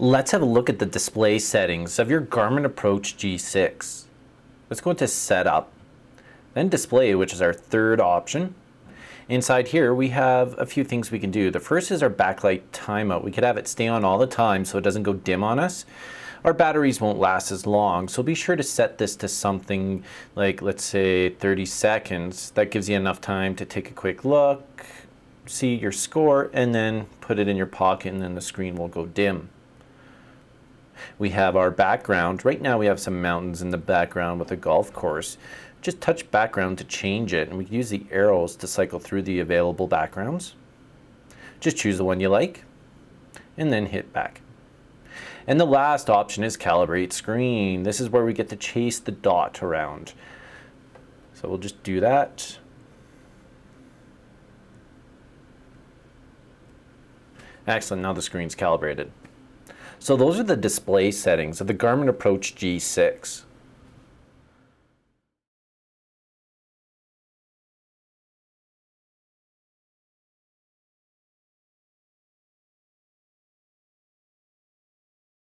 Let's have a look at the display settings of your Garmin Approach G6. Let's go into Setup, then Display, which is our third option. Inside here, we have a few things we can do. The first is our backlight timeout. We could have it stay on all the time so it doesn't go dim on us. Our batteries won't last as long, so be sure to set this to something like, let's say, 30 seconds. That gives you enough time to take a quick look, see your score, and then put it in your pocket, and then the screen will go dim. We have our background. Right now we have some mountains in the background with a golf course. Just touch background to change it and we can use the arrows to cycle through the available backgrounds. Just choose the one you like and then hit back. And the last option is calibrate screen. This is where we get to chase the dot around. So we'll just do that. Excellent, now the screen's calibrated. So those are the display settings of the Garmin Approach G6.